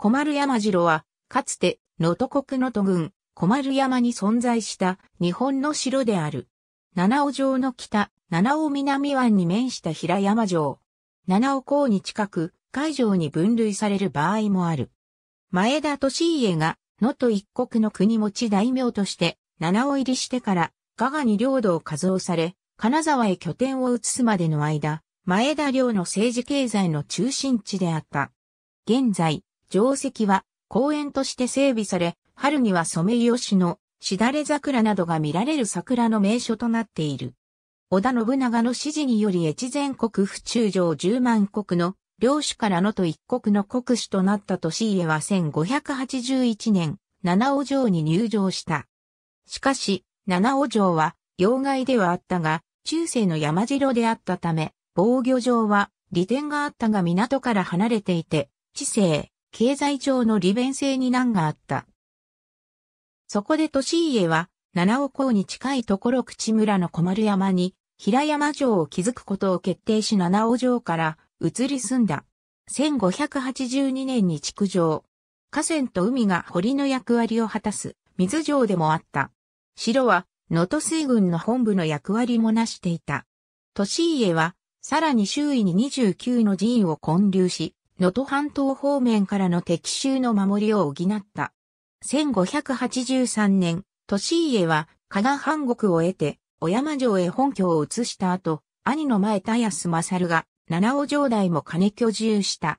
小丸山城は、かつて、能登国の都郡、小丸山に存在した日本の城である。七尾城の北、七尾南湾に面した平山城。七尾港に近く、海上に分類される場合もある。前田利家が、能登一国の国持ち大名として、七尾入りしてから、加賀に領土を加増され、金沢へ拠点を移すまでの間、前田領の政治経済の中心地であった。現在、城跡は公園として整備され、春にはソメイヨシノ、しだれ桜などが見られる桜の名所となっている。織田信長の指示により越前国府中城十万国の領主からのと一国の国主となった年家は1581年、七尾城に入城した。しかし、七尾城は、要害ではあったが、中世の山城であったため、防御城は、利点があったが港から離れていて、知性、経済上の利便性に難があった。そこで利家は、七尾港に近いところ口村の小丸山に、平山城を築くことを決定し七尾城から移り住んだ。1582年に築城。河川と海が堀の役割を果たす水城でもあった。城は能登水軍の本部の役割もなしていた。利家は、さらに周囲に29の寺院を建立し、能登半島方面からの敵襲の守りを補った。1583年、利家は加賀藩国を得て、小山城へ本拠を移した後、兄の前田康勝が七尾城代も金居住した。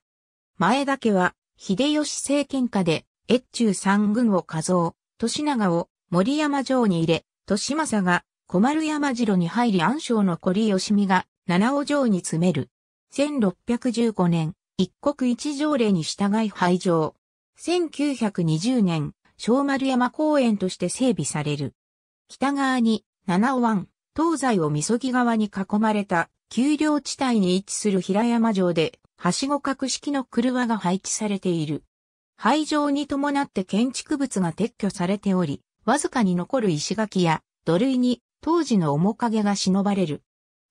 前田家は、秀吉政権下で、越中三軍を加増、利長を森山城に入れ、利政が小丸山城に入り安昌の堀吉美が七尾城に詰める。1615年、一国一条例に従い廃城。1920年、小丸山公園として整備される。北側に七尾湾、東西を禊側に囲まれた丘陵地帯に位置する平山城で、はしご格式の車が配置されている。廃城に伴って建築物が撤去されており、わずかに残る石垣や土塁に当時の面影が忍ばれる。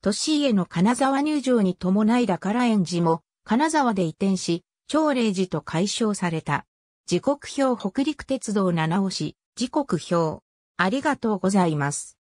都市への金沢入場に伴いだから園寺も金沢で移転し、朝礼寺と解消された。時刻表北陸鉄道七尾市、時刻表。ありがとうございます。